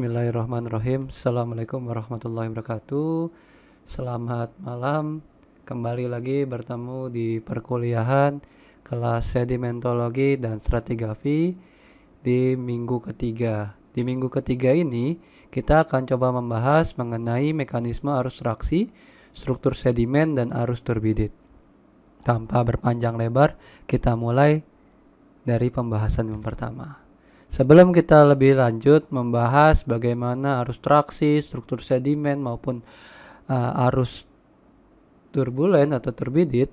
Bismillahirrahmanirrahim. Assalamualaikum warahmatullahi wabarakatuh. Selamat malam. Kembali lagi bertemu di perkuliahan kelas sedimentologi dan stratigrafi di minggu ketiga. Di minggu ketiga ini kita akan coba membahas mengenai mekanisme arus traksi, struktur sedimen dan arus turbidit. Tanpa berpanjang lebar, kita mulai dari pembahasan yang pertama. Sebelum kita lebih lanjut membahas bagaimana arus traksi, struktur sedimen maupun uh, arus turbulen atau turbidit.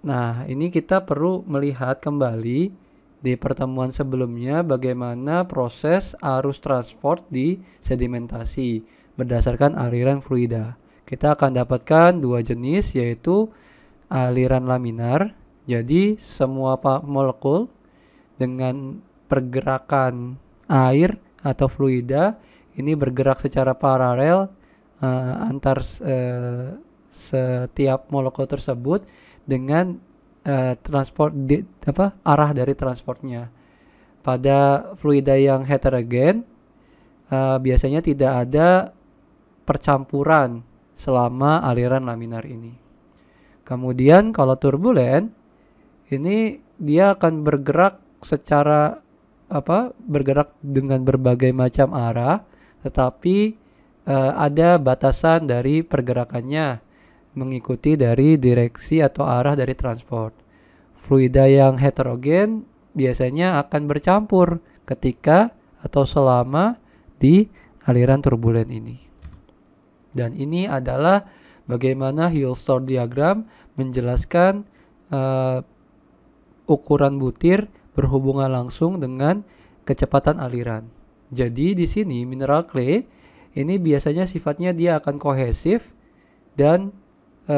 Nah, ini kita perlu melihat kembali di pertemuan sebelumnya bagaimana proses arus transport di sedimentasi berdasarkan aliran fluida. Kita akan dapatkan dua jenis yaitu aliran laminar. Jadi semua molekul dengan pergerakan air atau fluida ini bergerak secara paralel uh, antar uh, setiap molekul tersebut dengan uh, transport di, apa arah dari transportnya. Pada fluida yang heterogen uh, biasanya tidak ada percampuran selama aliran laminar ini. Kemudian kalau turbulen ini dia akan bergerak secara apa bergerak dengan berbagai macam arah, tetapi uh, ada batasan dari pergerakannya mengikuti dari direksi atau arah dari transport. Fluida yang heterogen biasanya akan bercampur ketika atau selama di aliran turbulen ini. Dan ini adalah bagaimana store diagram menjelaskan uh, ukuran butir berhubungan langsung dengan kecepatan aliran. Jadi di sini mineral clay ini biasanya sifatnya dia akan kohesif dan e,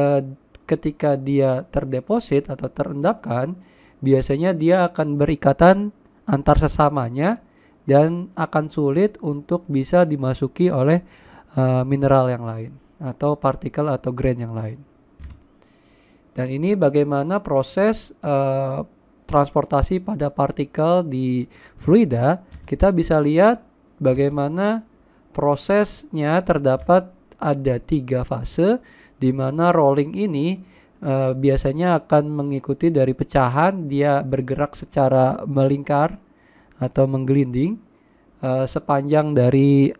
ketika dia terdeposit atau terendapkan biasanya dia akan berikatan antar sesamanya dan akan sulit untuk bisa dimasuki oleh e, mineral yang lain atau partikel atau grain yang lain. Dan ini bagaimana proses eh, transportasi pada partikel di fluida, kita bisa lihat bagaimana prosesnya terdapat ada tiga fase di mana rolling ini e, biasanya akan mengikuti dari pecahan dia bergerak secara melingkar atau menggelinding e, sepanjang dari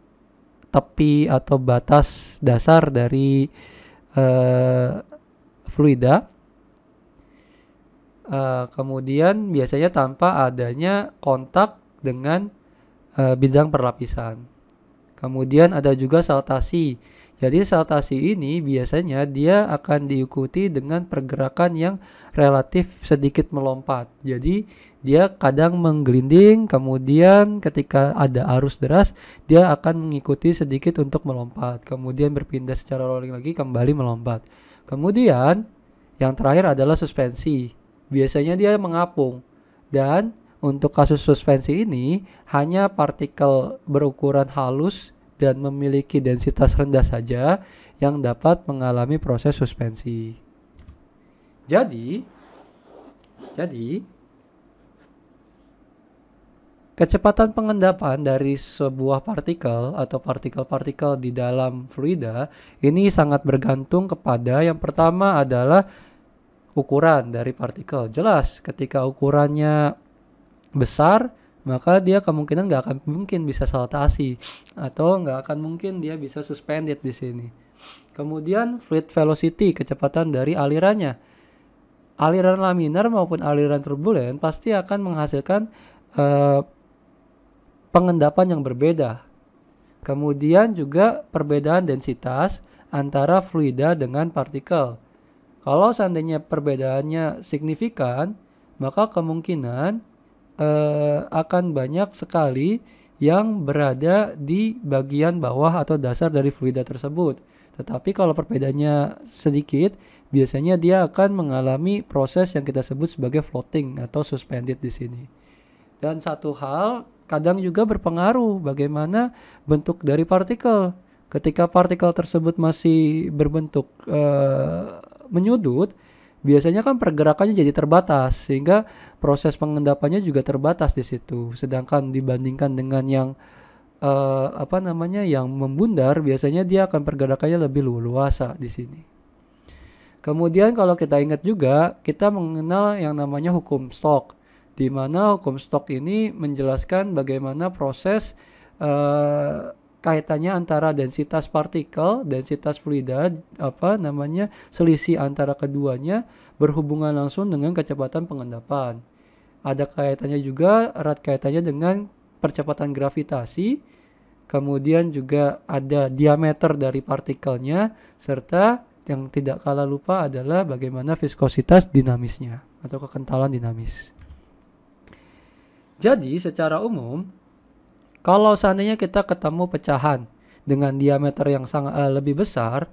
tepi atau batas dasar dari e, fluida Uh, kemudian biasanya tanpa adanya kontak dengan uh, bidang perlapisan. Kemudian ada juga saltasi. Jadi saltasi ini biasanya dia akan diikuti dengan pergerakan yang relatif sedikit melompat. Jadi dia kadang menggelinding, kemudian ketika ada arus deras dia akan mengikuti sedikit untuk melompat, kemudian berpindah secara rolling lagi kembali melompat. Kemudian yang terakhir adalah suspensi biasanya dia mengapung. Dan untuk kasus suspensi ini hanya partikel berukuran halus dan memiliki densitas rendah saja yang dapat mengalami proses suspensi. Jadi, jadi Kecepatan pengendapan dari sebuah partikel atau partikel-partikel di dalam fluida ini sangat bergantung kepada yang pertama adalah ukuran dari partikel. Jelas, ketika ukurannya besar, maka dia kemungkinan nggak akan mungkin bisa saltasi atau nggak akan mungkin dia bisa suspended di sini. Kemudian fluid velocity, kecepatan dari alirannya. Aliran laminar maupun aliran turbulen pasti akan menghasilkan uh, pengendapan yang berbeda. Kemudian juga perbedaan densitas antara fluida dengan partikel kalau seandainya perbedaannya signifikan, maka kemungkinan eh, akan banyak sekali yang berada di bagian bawah atau dasar dari fluida tersebut. Tetapi kalau perbedaannya sedikit, biasanya dia akan mengalami proses yang kita sebut sebagai floating atau suspended di sini. Dan satu hal kadang juga berpengaruh bagaimana bentuk dari partikel. Ketika partikel tersebut masih berbentuk eh, menyudut, biasanya kan pergerakannya jadi terbatas sehingga proses pengendapannya juga terbatas di situ. Sedangkan dibandingkan dengan yang uh, apa namanya yang membundar, biasanya dia akan pergerakannya lebih luasa di sini. Kemudian kalau kita ingat juga, kita mengenal yang namanya hukum stok, di mana hukum stok ini menjelaskan bagaimana proses uh, kaitannya antara densitas partikel, densitas fluida, apa namanya, selisih antara keduanya berhubungan langsung dengan kecepatan pengendapan. Ada kaitannya juga erat kaitannya dengan percepatan gravitasi, kemudian juga ada diameter dari partikelnya serta yang tidak kalah lupa adalah bagaimana viskositas dinamisnya atau kekentalan dinamis. Jadi, secara umum kalau seandainya kita ketemu pecahan dengan diameter yang sangat uh, lebih besar,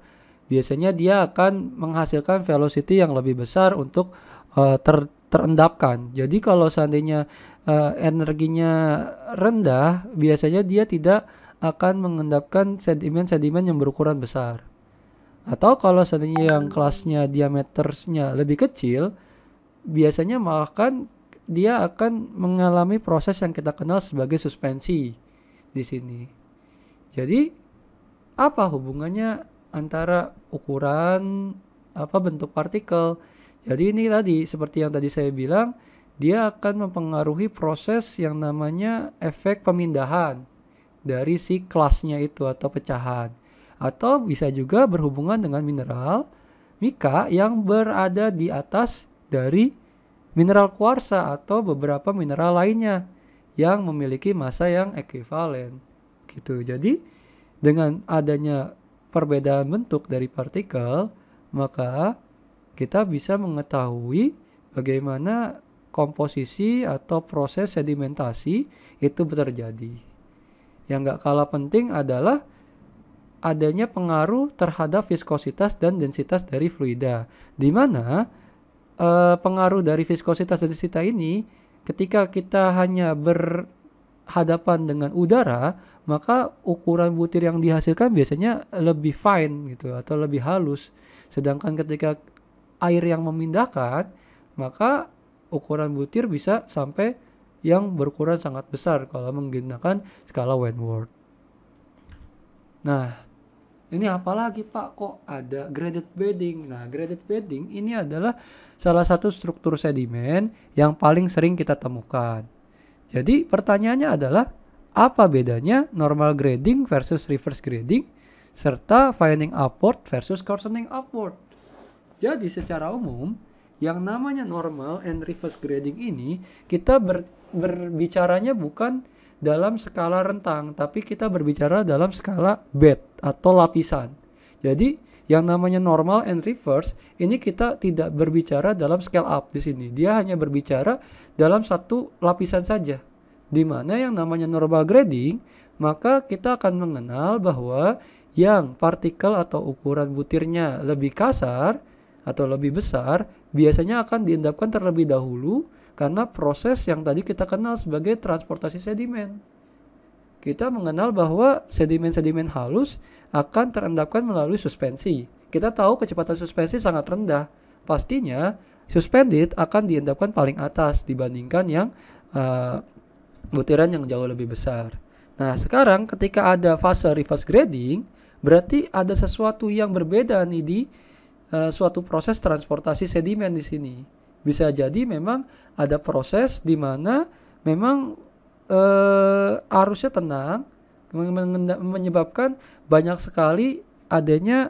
biasanya dia akan menghasilkan velocity yang lebih besar untuk uh, ter terendapkan. Jadi kalau seandainya uh, energinya rendah, biasanya dia tidak akan mengendapkan sedimen-sedimen yang berukuran besar. Atau kalau seandainya yang kelasnya diameternya lebih kecil, biasanya malah kan dia akan mengalami proses yang kita kenal sebagai suspensi di sini. Jadi apa hubungannya antara ukuran apa bentuk partikel? Jadi ini tadi seperti yang tadi saya bilang, dia akan mempengaruhi proses yang namanya efek pemindahan dari si kelasnya itu atau pecahan. Atau bisa juga berhubungan dengan mineral mika yang berada di atas dari mineral kuarsa atau beberapa mineral lainnya yang memiliki massa yang ekuivalen gitu. Jadi dengan adanya perbedaan bentuk dari partikel, maka kita bisa mengetahui bagaimana komposisi atau proses sedimentasi itu terjadi. Yang nggak kalah penting adalah adanya pengaruh terhadap viskositas dan densitas dari fluida, di mana uh, pengaruh dari viskositas dari sita ini ketika kita hanya berhadapan dengan udara maka ukuran butir yang dihasilkan biasanya lebih fine gitu atau lebih halus sedangkan ketika air yang memindahkan maka ukuran butir bisa sampai yang berukuran sangat besar kalau menggunakan skala Wentworth. Nah, ini apalagi Pak kok ada graded bedding. Nah, graded bedding ini adalah salah satu struktur sedimen yang paling sering kita temukan. Jadi pertanyaannya adalah apa bedanya normal grading versus reverse grading serta finding upward versus coarsening upward. Jadi secara umum yang namanya normal and reverse grading ini kita ber, berbicaranya bukan dalam skala rentang, tapi kita berbicara dalam skala bed atau lapisan. Jadi yang namanya normal and reverse ini kita tidak berbicara dalam scale up di sini. Dia hanya berbicara dalam satu lapisan saja. Di mana yang namanya normal grading, maka kita akan mengenal bahwa yang partikel atau ukuran butirnya lebih kasar atau lebih besar biasanya akan diendapkan terlebih dahulu karena proses yang tadi kita kenal sebagai transportasi sedimen. Kita mengenal bahwa sedimen-sedimen halus akan terendapkan melalui suspensi. Kita tahu kecepatan suspensi sangat rendah. Pastinya suspended akan diendapkan paling atas dibandingkan yang uh, butiran yang jauh lebih besar. Nah, sekarang ketika ada fase reverse grading, berarti ada sesuatu yang berbeda nih di uh, suatu proses transportasi sedimen di sini. Bisa jadi memang ada proses di mana memang eh, arusnya tenang menyebabkan banyak sekali adanya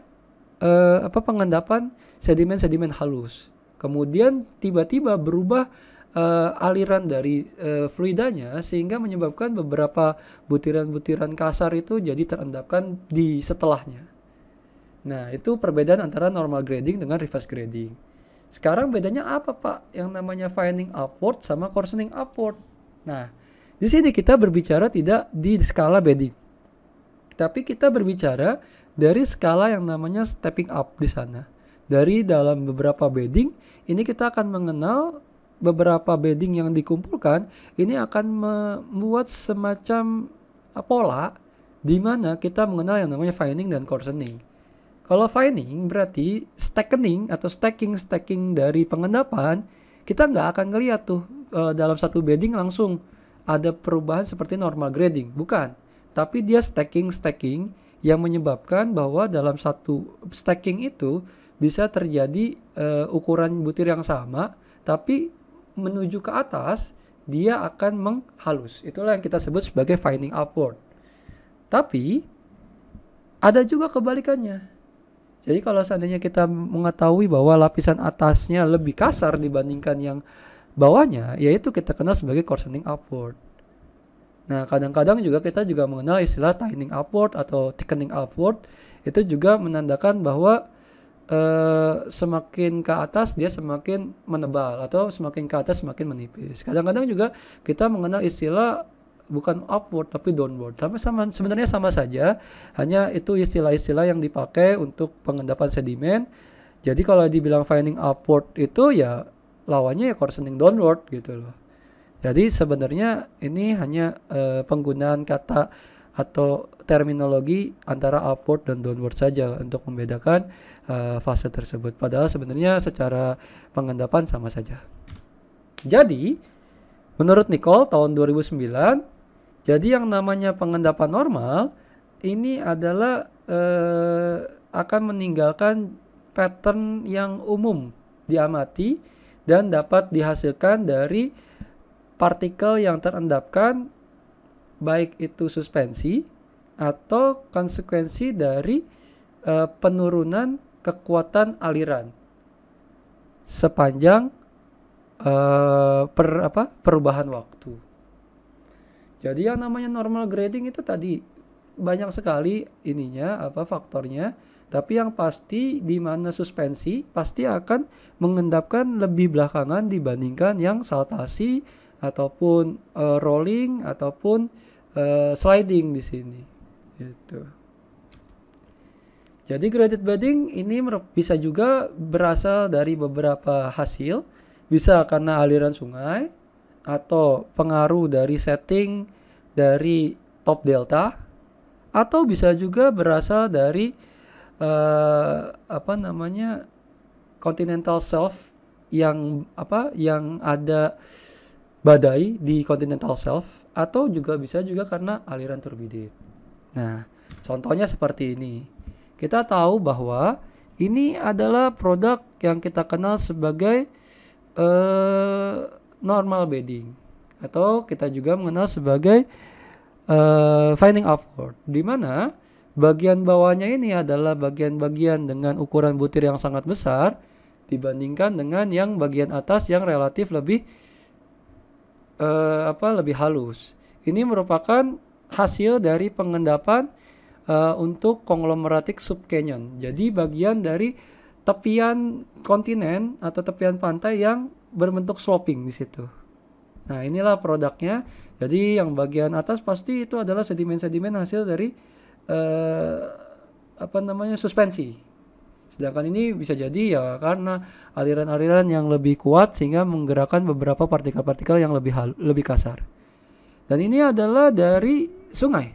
eh, apa pengendapan sedimen-sedimen halus. Kemudian tiba-tiba berubah uh, aliran dari uh, fluidanya sehingga menyebabkan beberapa butiran-butiran kasar itu jadi terendapkan di setelahnya. Nah, itu perbedaan antara normal grading dengan reverse grading. Sekarang bedanya apa Pak? Yang namanya finding upward sama coarsening upward. Nah, di sini kita berbicara tidak di skala bedding. Tapi kita berbicara dari skala yang namanya stepping up di sana. Dari dalam beberapa bedding, ini kita akan mengenal beberapa bedding yang dikumpulkan, ini akan membuat semacam pola di mana kita mengenal yang namanya finding dan coarsening. Kalau finding berarti stacking atau stacking stacking dari pengendapan kita nggak akan ngeliat tuh e, dalam satu bedding langsung ada perubahan seperti normal grading, bukan. Tapi dia stacking stacking yang menyebabkan bahwa dalam satu stacking itu bisa terjadi e, ukuran butir yang sama tapi menuju ke atas dia akan menghalus. Itulah yang kita sebut sebagai finding upward. Tapi ada juga kebalikannya jadi kalau seandainya kita mengetahui bahwa lapisan atasnya lebih kasar dibandingkan yang bawahnya, yaitu kita kenal sebagai coarsening upward. Nah, kadang-kadang juga kita juga mengenal istilah tightening upward atau thickening upward. Itu juga menandakan bahwa Uh, semakin ke atas dia semakin menebal atau semakin ke atas semakin menipis. Kadang-kadang juga kita mengenal istilah bukan upward tapi downward. Tapi sama sebenarnya sama saja, hanya itu istilah-istilah yang dipakai untuk pengendapan sedimen. Jadi kalau dibilang finding upward itu ya lawannya ya coarsening downward gitu loh. Jadi sebenarnya ini hanya uh, penggunaan kata atau terminologi antara upward dan downward saja untuk membedakan uh, fase tersebut. Padahal sebenarnya secara pengendapan sama saja. Jadi, menurut Nicole tahun 2009 jadi yang namanya pengendapan normal ini adalah eh, akan meninggalkan pattern yang umum diamati dan dapat dihasilkan dari partikel yang terendapkan baik itu suspensi atau konsekuensi dari eh, penurunan kekuatan aliran sepanjang eh, per apa perubahan waktu. Jadi yang namanya normal grading itu tadi banyak sekali ininya apa faktornya, tapi yang pasti di mana suspensi pasti akan mengendapkan lebih belakangan dibandingkan yang saltasi ataupun uh, rolling ataupun uh, sliding di sini. Gitu. Jadi graded bedding ini bisa juga berasal dari beberapa hasil, bisa karena aliran sungai, atau pengaruh dari setting dari top delta atau bisa juga berasal dari uh, apa namanya continental shelf yang apa yang ada badai di continental shelf atau juga bisa juga karena aliran turbidit Nah, contohnya seperti ini. Kita tahu bahwa ini adalah produk yang kita kenal sebagai uh, normal bedding atau kita juga mengenal sebagai uh, finding upward di mana bagian bawahnya ini adalah bagian-bagian dengan ukuran butir yang sangat besar dibandingkan dengan yang bagian atas yang relatif lebih uh, apa lebih halus. Ini merupakan hasil dari pengendapan uh, untuk konglomeratik sub canyon Jadi bagian dari tepian kontinen atau tepian pantai yang berbentuk sloping di situ. Nah, inilah produknya. Jadi yang bagian atas pasti itu adalah sedimen-sedimen hasil dari eh, apa namanya suspensi. Sedangkan ini bisa jadi ya karena aliran-aliran yang lebih kuat sehingga menggerakkan beberapa partikel-partikel yang lebih hal, lebih kasar. Dan ini adalah dari sungai.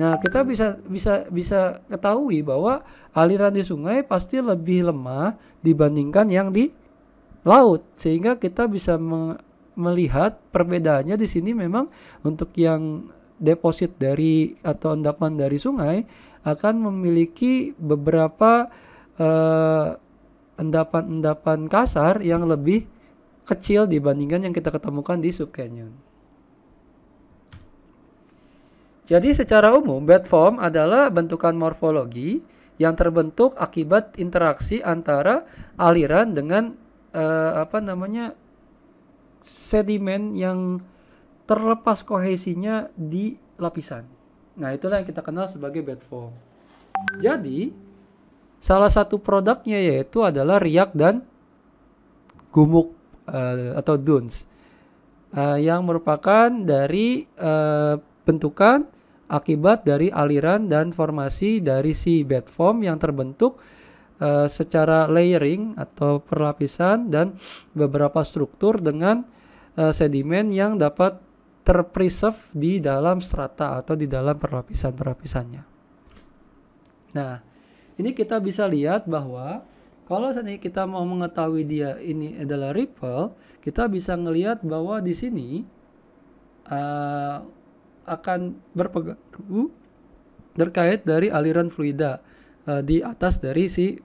Nah, kita bisa bisa bisa ketahui bahwa aliran di sungai pasti lebih lemah dibandingkan yang di laut sehingga kita bisa me melihat perbedaannya di sini memang untuk yang deposit dari atau endapan dari sungai akan memiliki beberapa endapan eh, endapan-endapan kasar yang lebih kecil dibandingkan yang kita ketemukan di sub canyon. Jadi secara umum bed form adalah bentukan morfologi yang terbentuk akibat interaksi antara aliran dengan uh, apa namanya sedimen yang terlepas kohesinya di lapisan. Nah, itulah yang kita kenal sebagai bed form. Jadi, salah satu produknya yaitu adalah riak dan gumuk uh, atau dunes uh, eh, yang merupakan dari uh, bentukan akibat dari aliran dan formasi dari si bed form yang terbentuk uh, secara layering atau perlapisan dan beberapa struktur dengan uh, sedimen yang dapat terpreserve di dalam strata atau di dalam perlapisan-perlapisannya. Nah, ini kita bisa lihat bahwa kalau sini kita mau mengetahui dia ini adalah ripple, kita bisa melihat bahwa di sini eh, uh, akan berpengaruh terkait dari aliran fluida uh, di atas dari si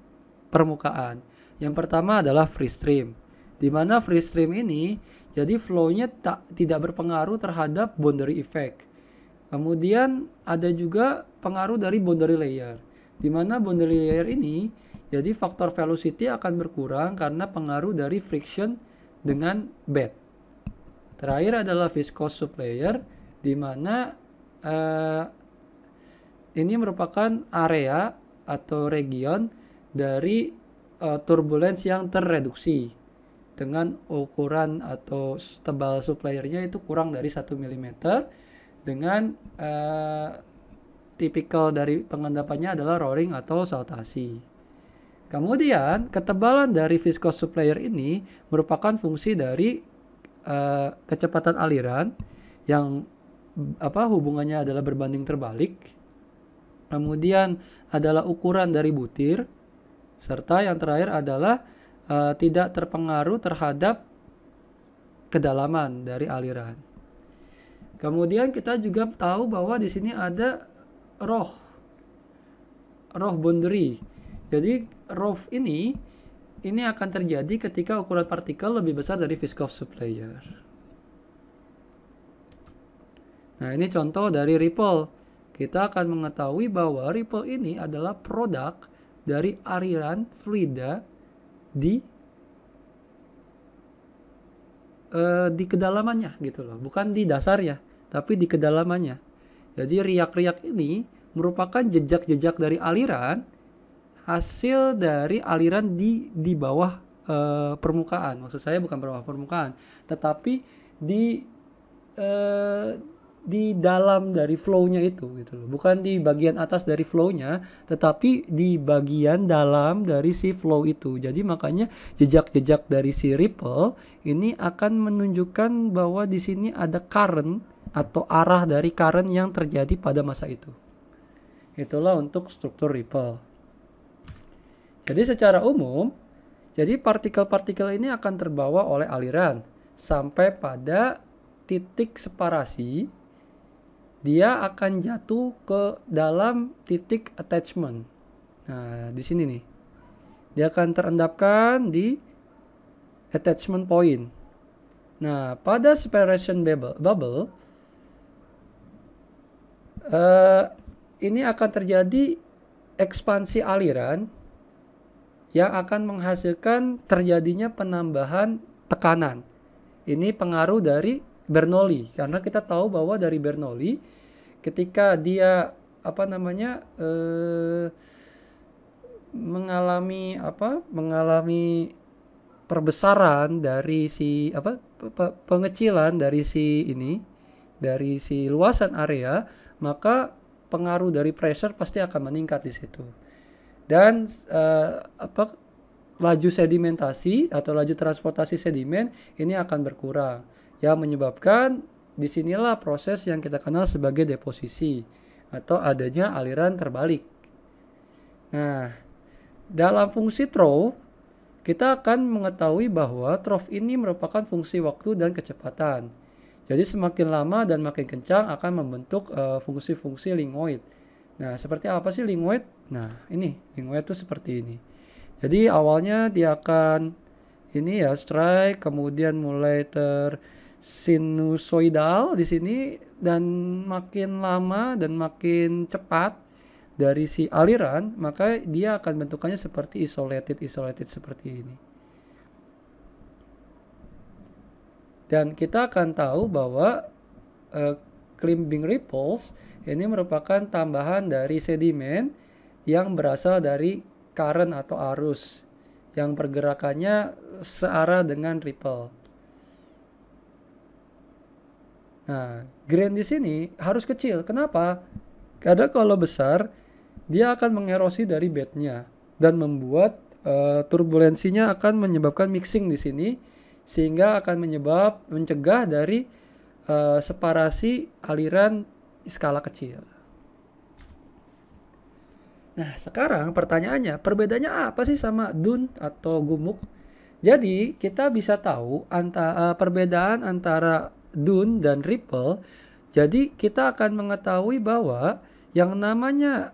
permukaan. Yang pertama adalah free stream. Di mana free stream ini jadi flow-nya tak tidak berpengaruh terhadap boundary effect. Kemudian ada juga pengaruh dari boundary layer. Di mana boundary layer ini jadi faktor velocity akan berkurang karena pengaruh dari friction dengan bed. Terakhir adalah viscous sublayer di mana uh, ini merupakan area atau region dari uh, eh, turbulensi yang terreduksi dengan ukuran atau tebal suppliernya itu kurang dari 1 mm dengan uh, tipikal dari pengendapannya adalah roaring atau saltasi. Kemudian, ketebalan dari viscous supplier ini merupakan fungsi dari uh, kecepatan aliran yang apa hubungannya adalah berbanding terbalik kemudian adalah ukuran dari butir, serta yang terakhir adalah e, tidak terpengaruh terhadap kedalaman dari aliran. Kemudian kita juga tahu bahwa di sini ada roh, roh boundary. Jadi roh ini ini akan terjadi ketika ukuran partikel lebih besar dari viscous sublayer. Nah ini contoh dari ripple kita akan mengetahui bahwa Ripple ini adalah produk dari aliran fluida di uh, di kedalamannya gitu loh, bukan di dasarnya, tapi di kedalamannya. Jadi riak-riak ini merupakan jejak-jejak dari aliran hasil dari aliran di di bawah e, permukaan. Maksud saya bukan bawah permukaan, tetapi di e, di dalam dari flow-nya itu gitu loh. Bukan di bagian atas dari flow-nya, tetapi di bagian dalam dari si flow itu. Jadi makanya jejak-jejak dari si ripple ini akan menunjukkan bahwa di sini ada current atau arah dari current yang terjadi pada masa itu. Itulah untuk struktur ripple. Jadi secara umum, jadi partikel-partikel ini akan terbawa oleh aliran sampai pada titik separasi dia akan jatuh ke dalam titik attachment. Nah, di sini nih. Dia akan terendapkan di attachment point. Nah, pada separation bubble, uh, ini akan terjadi ekspansi aliran yang akan menghasilkan terjadinya penambahan tekanan. Ini pengaruh dari Bernoulli karena kita tahu bahwa dari Bernoulli ketika dia apa namanya eh, mengalami apa mengalami perbesaran dari si apa pengecilan dari si ini dari si luasan area maka pengaruh dari pressure pasti akan meningkat di situ dan eh, apa laju sedimentasi atau laju transportasi sedimen ini akan berkurang yang menyebabkan disinilah proses yang kita kenal sebagai deposisi atau adanya aliran terbalik. Nah, dalam fungsi trough, kita akan mengetahui bahwa trough ini merupakan fungsi waktu dan kecepatan. Jadi semakin lama dan makin kencang akan membentuk eh, fungsi-fungsi uh, lingoid. Nah, seperti apa sih lingoid? Nah, ini lingoid itu seperti ini. Jadi awalnya dia akan ini ya strike, kemudian mulai ter sinusoidal di sini dan makin lama dan makin cepat dari si aliran, maka dia akan bentukannya seperti isolated isolated seperti ini. Dan kita akan tahu bahwa uh, climbing ripples ini merupakan tambahan dari sedimen yang berasal dari current atau arus yang pergerakannya searah dengan ripple. Nah, grand di sini harus kecil. Kenapa? Karena kalau besar, dia akan mengerosi dari bednya dan membuat uh, turbulensinya akan menyebabkan mixing di sini, sehingga akan menyebab mencegah dari uh, separasi aliran skala kecil. Nah, sekarang pertanyaannya, perbedaannya apa sih sama dun atau gumuk? Jadi, kita bisa tahu anta, eh, perbedaan antara Dune dan Ripple, jadi kita akan mengetahui bahwa yang namanya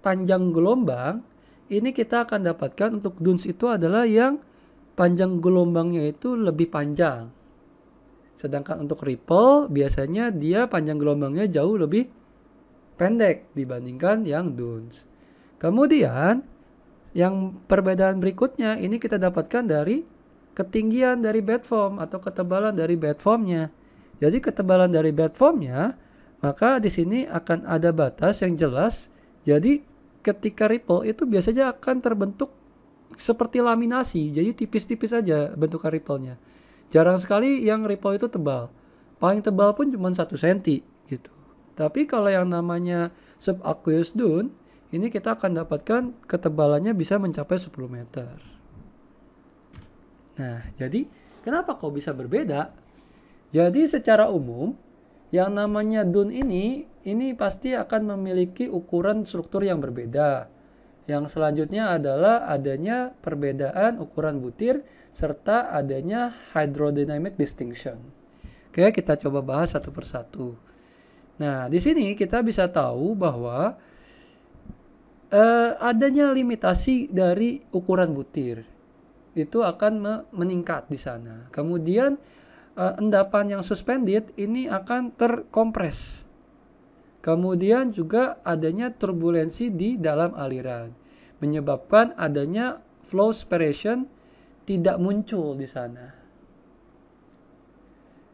panjang gelombang ini kita akan dapatkan untuk Dunes itu adalah yang panjang gelombangnya itu lebih panjang. Sedangkan untuk ripple biasanya dia panjang gelombangnya jauh lebih pendek dibandingkan yang Dunes. Kemudian yang perbedaan berikutnya ini kita dapatkan dari ketinggian dari bed form atau ketebalan dari bed formnya. Jadi ketebalan dari bed formnya maka di sini akan ada batas yang jelas. Jadi ketika ripple itu biasanya akan terbentuk seperti laminasi, jadi tipis-tipis saja -tipis bentukan ripple-nya. Jarang sekali yang ripple itu tebal. Paling tebal pun cuma satu senti gitu. Tapi kalau yang namanya subaqueous dune, ini kita akan dapatkan ketebalannya bisa mencapai 10 meter. Nah, jadi kenapa kok bisa berbeda? Jadi secara umum yang namanya dun ini ini pasti akan memiliki ukuran struktur yang berbeda. Yang selanjutnya adalah adanya perbedaan ukuran butir serta adanya hydrodynamic distinction. Oke, kita coba bahas satu persatu. Nah, di sini kita bisa tahu bahwa eh, adanya limitasi dari ukuran butir itu akan meningkat di sana. Kemudian uh, endapan yang suspended ini akan terkompres. Kemudian juga adanya turbulensi di dalam aliran, menyebabkan adanya flow separation tidak muncul di sana.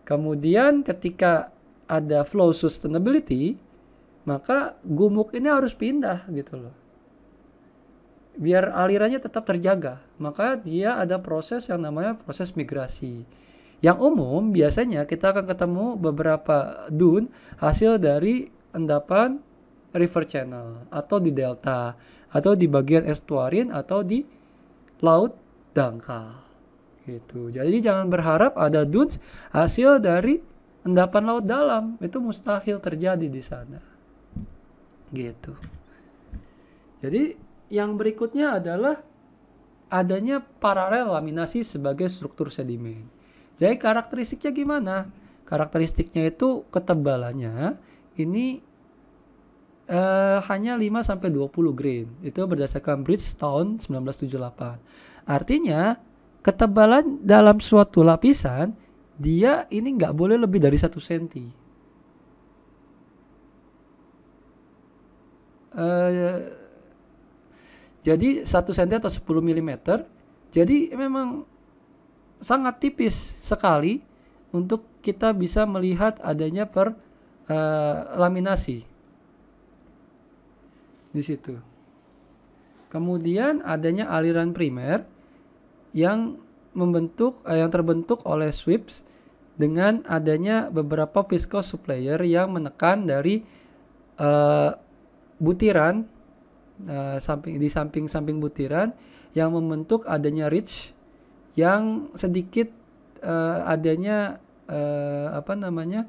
Kemudian ketika ada flow sustainability, maka gumuk ini harus pindah gitu loh. Biar alirannya tetap terjaga, maka dia ada proses yang namanya proses migrasi yang umum biasanya kita akan ketemu beberapa dune hasil dari endapan river channel atau di delta atau di bagian estuarin atau di laut dangkal gitu. Jadi jangan berharap ada dunes hasil dari endapan laut dalam itu mustahil terjadi di sana. Gitu. Jadi yang berikutnya adalah adanya paralel laminasi sebagai struktur sedimen. Jadi karakteristiknya gimana? Karakteristiknya itu ketebalannya ini uh, hanya 5 sampai 20 grain. Itu berdasarkan Bridgestone 1978. Artinya ketebalan dalam suatu lapisan dia ini nggak boleh lebih dari satu senti. Uh, jadi satu senti atau 10 mm. Jadi memang sangat tipis sekali untuk kita bisa melihat adanya per uh, laminasi di situ. Kemudian adanya aliran primer yang membentuk uh, yang terbentuk oleh sweeps dengan adanya beberapa viscous supplier yang menekan dari uh, butiran uh, samping di samping-samping butiran yang membentuk adanya ridge yang sedikit uh, adanya uh, apa namanya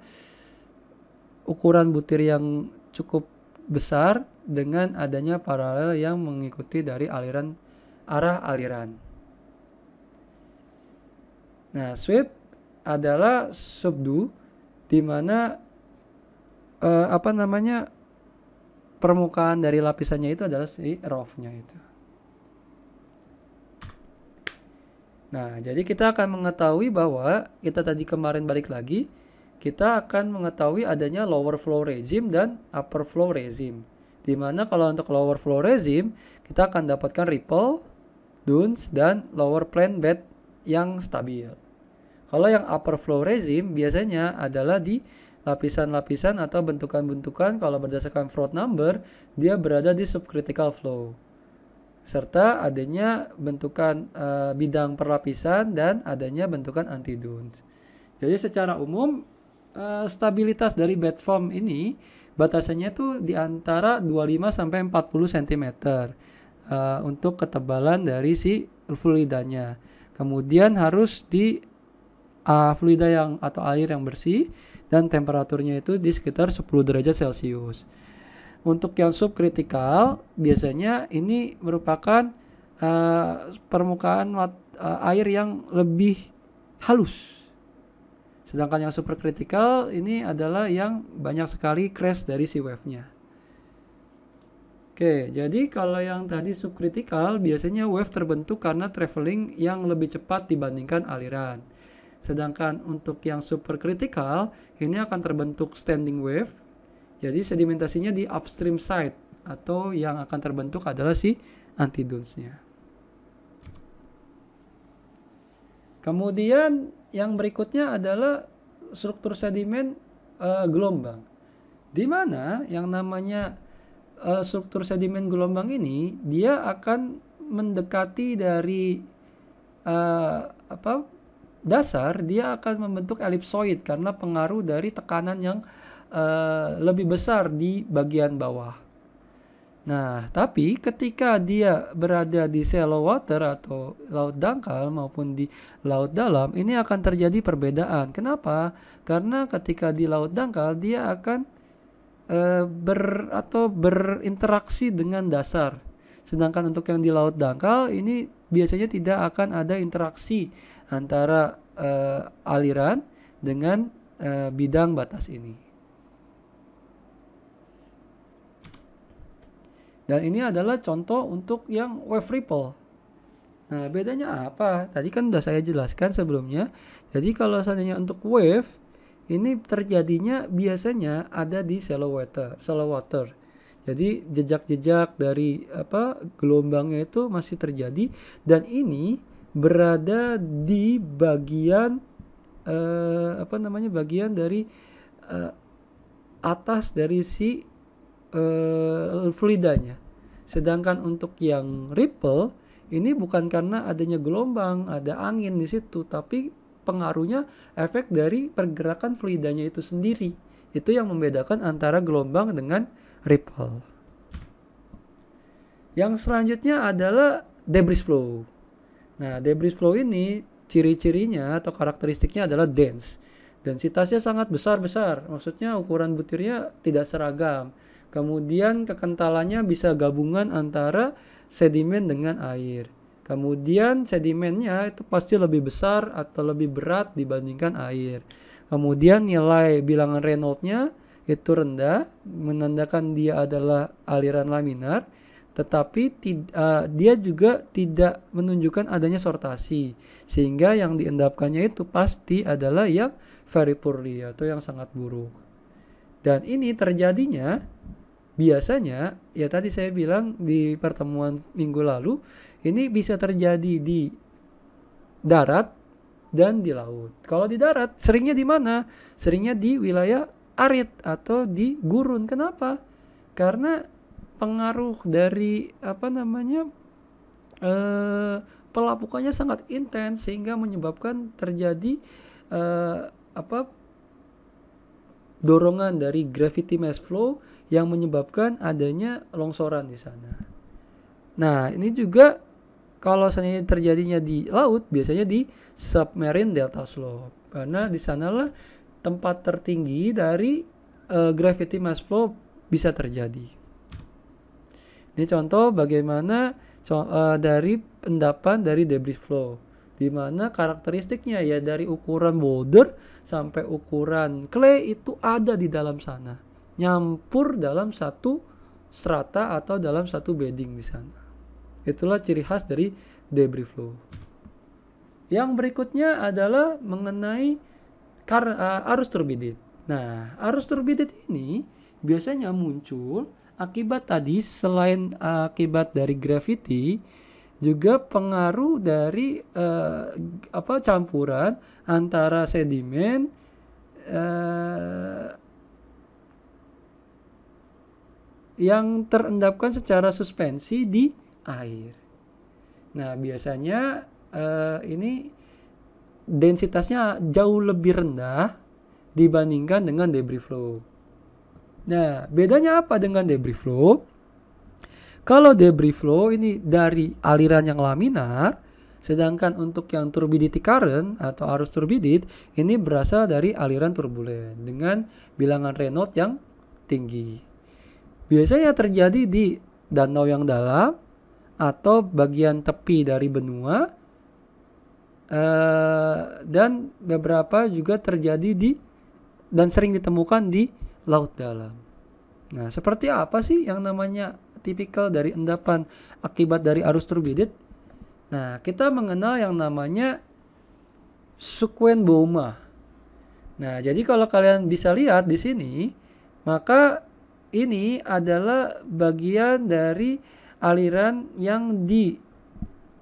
ukuran butir yang cukup besar dengan adanya paralel yang mengikuti dari aliran arah aliran. Nah, sweep adalah subdu di mana uh, apa namanya permukaan dari lapisannya itu adalah si roughnya itu. Nah, jadi kita akan mengetahui bahwa kita tadi kemarin balik lagi, kita akan mengetahui adanya lower flow regime dan upper flow regime. Dimana kalau untuk lower flow regime, kita akan dapatkan ripple, dunes, dan lower plane bed yang stabil. Kalau yang upper flow regime biasanya adalah di lapisan-lapisan atau bentukan-bentukan kalau berdasarkan float number, dia berada di subcritical flow serta adanya bentukan e, bidang perlapisan dan adanya bentukan anti dunes. Jadi secara umum e, stabilitas dari bed form ini batasannya itu di antara 25 sampai 40 cm e, untuk ketebalan dari si fluidanya. Kemudian harus di uh, fluida yang atau air yang bersih dan temperaturnya itu di sekitar 10 derajat Celcius. Untuk yang subkritikal biasanya ini merupakan uh, permukaan mat, uh, air yang lebih halus. Sedangkan yang superkritikal ini adalah yang banyak sekali crash dari si wave-nya. Oke, jadi kalau yang tadi subkritikal biasanya wave terbentuk karena traveling yang lebih cepat dibandingkan aliran. Sedangkan untuk yang superkritikal ini akan terbentuk standing wave jadi sedimentasinya di upstream side atau yang akan terbentuk adalah si antidunsnya. Kemudian yang berikutnya adalah struktur sedimen uh, gelombang. Di mana yang namanya uh, struktur sedimen gelombang ini dia akan mendekati dari uh, apa dasar dia akan membentuk elipsoid karena pengaruh dari tekanan yang Eh, lebih besar di bagian bawah. Nah, tapi ketika dia berada di shallow water atau laut dangkal maupun di laut dalam, ini akan terjadi perbedaan. Kenapa? Karena ketika di laut dangkal dia akan e, ber atau berinteraksi dengan dasar. Sedangkan untuk yang di laut dangkal ini biasanya tidak akan ada interaksi antara e, aliran dengan e, bidang batas ini. Dan ini adalah contoh untuk yang wave ripple. Nah, bedanya apa? Tadi kan sudah saya jelaskan sebelumnya. Jadi kalau seandainya untuk wave ini terjadinya biasanya ada di shallow water, shallow water. Jadi jejak-jejak dari apa gelombangnya itu masih terjadi dan ini berada di bagian eh, apa namanya bagian dari eh, atas dari si uh, eh, fluidanya. Sedangkan untuk yang ripple ini bukan karena adanya gelombang, ada angin di situ, tapi pengaruhnya efek dari pergerakan fluidanya itu sendiri. Itu yang membedakan antara gelombang dengan ripple. Yang selanjutnya adalah debris flow. Nah, debris flow ini ciri-cirinya atau karakteristiknya adalah dense. Densitasnya sangat besar-besar, maksudnya ukuran butirnya tidak seragam. Kemudian kekentalannya bisa gabungan antara sedimen dengan air. Kemudian sedimennya itu pasti lebih besar atau lebih berat dibandingkan air. Kemudian nilai bilangan reynolds itu rendah, menandakan dia adalah aliran laminar, tetapi uh, dia juga tidak menunjukkan adanya sortasi, sehingga yang diendapkannya itu pasti adalah yang very poorly atau yang sangat buruk. Dan ini terjadinya biasanya ya tadi saya bilang di pertemuan minggu lalu ini bisa terjadi di darat dan di laut. Kalau di darat seringnya di mana? Seringnya di wilayah arid atau di gurun. Kenapa? Karena pengaruh dari apa namanya eh, pelapukannya sangat intens sehingga menyebabkan terjadi eh, apa dorongan dari gravity mass flow yang menyebabkan adanya longsoran di sana. Nah, ini juga kalau seandainya terjadinya di laut, biasanya di submarine delta slope. Karena di sanalah tempat tertinggi dari uh, gravity mass flow bisa terjadi. Ini contoh bagaimana uh, dari endapan dari debris flow dimana karakteristiknya ya dari ukuran boulder sampai ukuran clay itu ada di dalam sana nyampur dalam satu strata atau dalam satu bedding di sana itulah ciri khas dari debris flow yang berikutnya adalah mengenai kar, uh, arus turbidit nah arus turbidit ini biasanya muncul akibat tadi selain eh, akibat dari gravity juga pengaruh dari uh, apa campuran antara sedimen uh, yang terendapkan secara suspensi di air. Nah, biasanya uh, ini densitasnya jauh lebih rendah dibandingkan dengan debris flow. Nah, bedanya apa dengan debris flow? Kalau debris flow ini dari aliran yang laminar, sedangkan untuk yang turbidity current atau arus turbidit ini berasal dari aliran turbulen dengan bilangan Reynolds yang tinggi. Biasanya terjadi di danau yang dalam atau bagian tepi dari benua eh, dan beberapa juga terjadi di dan sering ditemukan di laut dalam. Nah, seperti apa sih yang namanya tipikal dari endapan akibat dari arus turbidit. Nah, kita mengenal yang namanya sukuen boma. Nah, jadi kalau kalian bisa lihat di sini, maka ini adalah bagian dari aliran yang di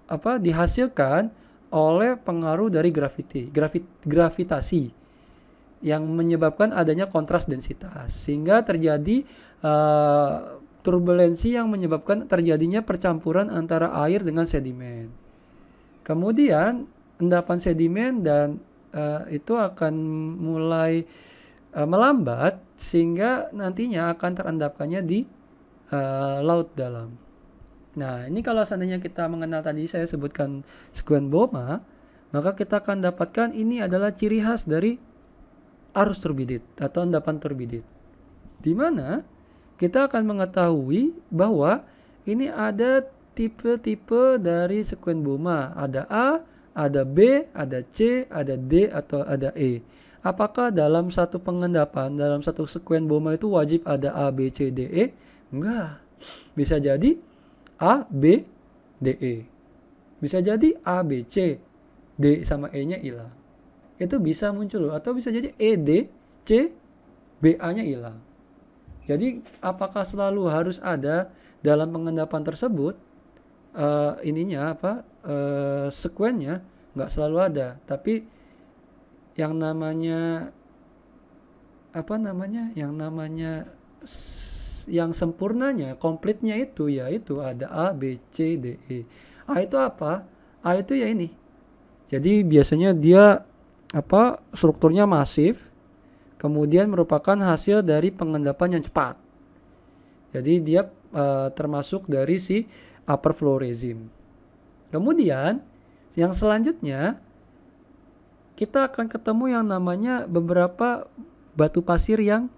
apa dihasilkan oleh pengaruh dari graviti, gravit, gravitasi yang menyebabkan adanya kontras densitas sehingga terjadi uh, turbulensi yang menyebabkan terjadinya percampuran antara air dengan sedimen. Kemudian endapan sedimen dan uh, itu akan mulai uh, melambat sehingga nantinya akan terendapkannya di uh, laut dalam. Nah, ini kalau seandainya kita mengenal tadi saya sebutkan sekuen boma, maka kita akan dapatkan ini adalah ciri khas dari arus turbidit atau endapan turbidit. Di mana kita akan mengetahui bahwa ini ada tipe-tipe dari sekuen Boma. Ada A, ada B, ada C, ada D, atau ada E. Apakah dalam satu pengendapan, dalam satu sekuen Boma itu wajib ada A, B, C, D, E? Enggak. Bisa jadi A, B, D, E. Bisa jadi A, B, C, D sama E-nya hilang. Itu bisa muncul atau bisa jadi E, D, C, B, A-nya hilang. Jadi apakah selalu harus ada dalam pengendapan tersebut uh, ininya apa uh, eh, sekuennya nggak selalu ada, tapi yang namanya apa namanya yang namanya yang sempurnanya komplitnya itu ya itu ada A B C D E A itu apa A itu ya ini jadi biasanya dia apa strukturnya masif kemudian merupakan hasil dari pengendapan yang cepat. Jadi dia uh, termasuk dari si upper flow regime. Kemudian yang selanjutnya kita akan ketemu yang namanya beberapa batu pasir yang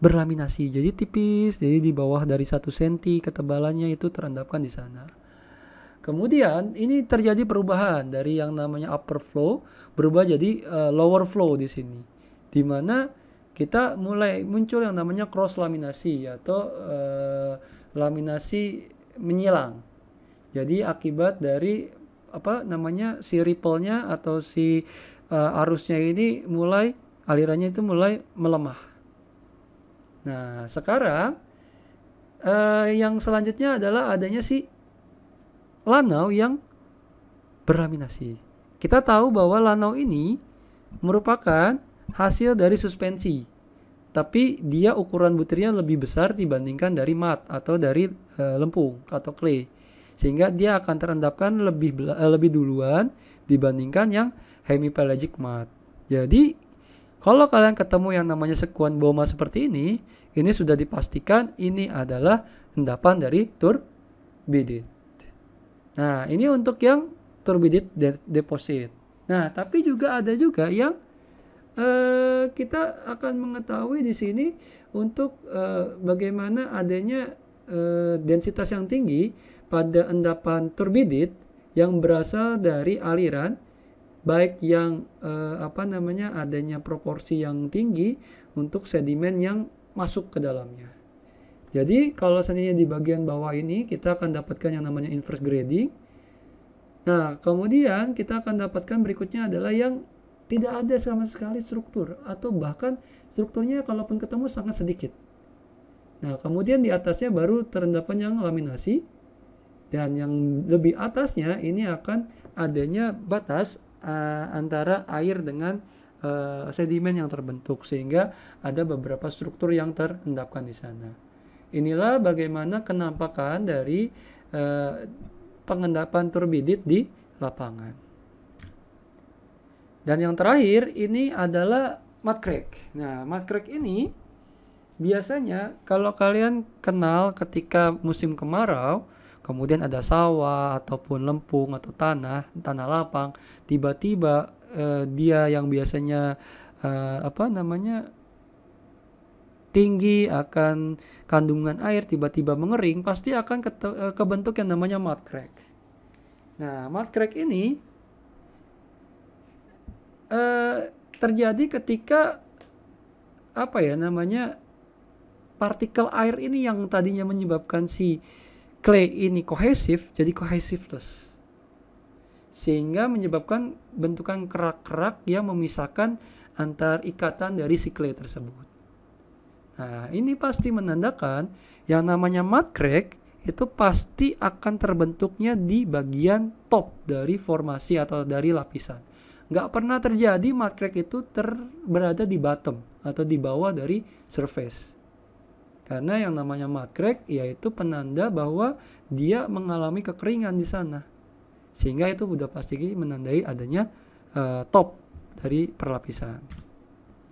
berlaminasi. Jadi tipis, jadi di bawah dari 1 cm ketebalannya itu terendapkan di sana. Kemudian ini terjadi perubahan dari yang namanya upper flow berubah jadi uh, lower flow di sini di mana kita mulai muncul yang namanya cross laminasi atau e, laminasi menyilang. Jadi akibat dari apa namanya si ripple-nya atau si e, arusnya ini mulai alirannya itu mulai melemah. Nah, sekarang e, yang selanjutnya adalah adanya si lanau yang berlaminasi. Kita tahu bahwa lanau ini merupakan hasil dari suspensi. Tapi dia ukuran butirnya lebih besar dibandingkan dari mat atau dari e, lempung atau clay. Sehingga dia akan terendapkan lebih e, lebih duluan dibandingkan yang hemipelagic mat. Jadi kalau kalian ketemu yang namanya sekuan boma seperti ini, ini sudah dipastikan ini adalah endapan dari turbidit. Nah, ini untuk yang turbidit deposit. Nah, tapi juga ada juga yang Eh, kita akan mengetahui di sini untuk uh, bagaimana adanya uh, densitas yang tinggi pada endapan turbidit yang berasal dari aliran baik yang uh, apa namanya adanya proporsi yang tinggi untuk sedimen yang masuk ke dalamnya. Jadi kalau seandainya di bagian bawah ini kita akan dapatkan yang namanya inverse grading. Nah, kemudian kita akan dapatkan berikutnya adalah yang tidak ada sama sekali struktur atau bahkan strukturnya kalaupun ketemu sangat sedikit. Nah, kemudian di atasnya baru terendapkan yang laminasi dan yang lebih atasnya ini akan adanya batas uh, antara air dengan uh, sedimen yang terbentuk sehingga ada beberapa struktur yang terendapkan di sana. Inilah bagaimana kenampakan dari uh, pengendapan turbidit di lapangan. Dan yang terakhir ini adalah mud crack. Nah, mud crack ini biasanya kalau kalian kenal ketika musim kemarau, kemudian ada sawah ataupun lempung atau tanah, tanah lapang, tiba-tiba uh, dia yang biasanya uh, apa namanya tinggi akan kandungan air tiba-tiba mengering, pasti akan ke eh, kebentuk yang namanya mud crack. Nah, mud crack ini Eh, terjadi ketika apa ya namanya partikel air ini yang tadinya menyebabkan si clay ini kohesif jadi kohesifless sehingga menyebabkan bentukan kerak-kerak yang memisahkan antar ikatan dari si clay tersebut. Nah, ini pasti menandakan yang namanya mud crack itu pasti akan terbentuknya di bagian top dari formasi atau dari lapisan nggak pernah terjadi crack itu ter berada di bottom atau di bawah dari surface. Karena yang namanya crack yaitu penanda bahwa dia mengalami kekeringan di sana. Sehingga itu sudah pasti menandai adanya uh, top dari perlapisan.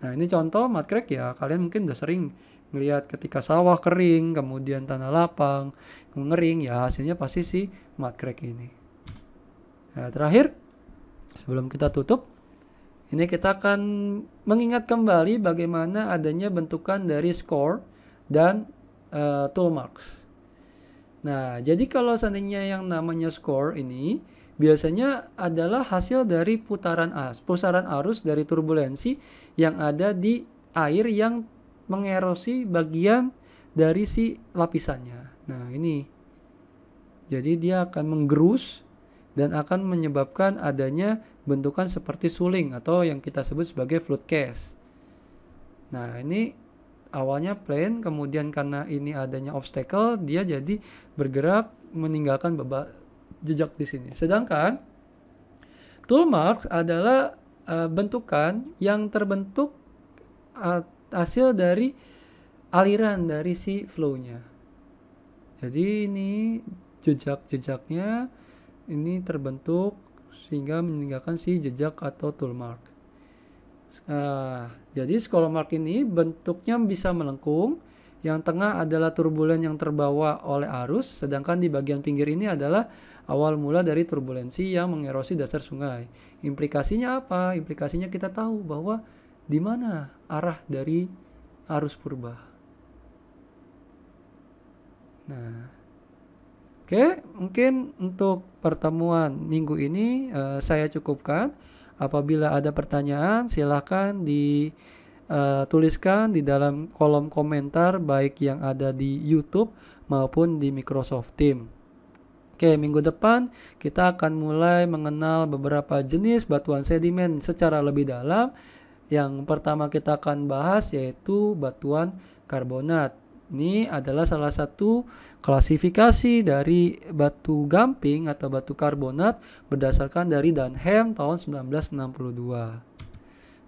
Nah, ini contoh crack ya kalian mungkin udah sering melihat ketika sawah kering, kemudian tanah lapang mengering ya hasilnya pasti si mud crack ini. Nah, terakhir Sebelum kita tutup, ini kita akan mengingat kembali bagaimana adanya bentukan dari score dan uh, tool marks. Nah, jadi kalau seandainya yang namanya score ini biasanya adalah hasil dari putaran arus, putaran arus dari turbulensi yang ada di air yang mengerosi bagian dari si lapisannya. Nah, ini. Jadi dia akan menggerus dan akan menyebabkan adanya bentukan seperti suling atau yang kita sebut sebagai flood case. Nah, ini awalnya plane, kemudian karena ini adanya obstacle, dia jadi bergerak meninggalkan beban jejak di sini. Sedangkan tool marks adalah uh, bentukan yang terbentuk uh, hasil dari aliran dari si flow-nya. Jadi ini jejak-jejaknya ini terbentuk sehingga meninggalkan si jejak atau tool mark. Nah, jadi scholar mark ini bentuknya bisa melengkung, yang tengah adalah turbulen yang terbawa oleh arus, sedangkan di bagian pinggir ini adalah awal mula dari turbulensi yang mengerosi dasar sungai. Implikasinya apa? Implikasinya kita tahu bahwa di mana arah dari arus purba. Nah, Oke, mungkin untuk pertemuan minggu ini uh, saya cukupkan. Apabila ada pertanyaan, silahkan dituliskan eh, di dalam kolom komentar baik yang ada di YouTube maupun di Microsoft Teams. Oke, minggu depan kita akan mulai mengenal beberapa jenis batuan sedimen secara lebih dalam. Yang pertama kita akan bahas yaitu batuan karbonat. Ini adalah salah satu Klasifikasi dari batu gamping atau batu karbonat berdasarkan dari Dunham tahun 1962.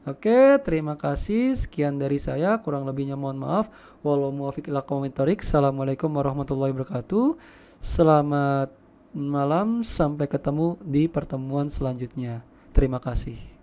Oke, terima kasih. Sekian dari saya. Kurang lebihnya mohon maaf. Walau muafiq ila komentarik. Assalamualaikum warahmatullahi wabarakatuh. Selamat malam. Sampai ketemu di pertemuan selanjutnya. Terima kasih.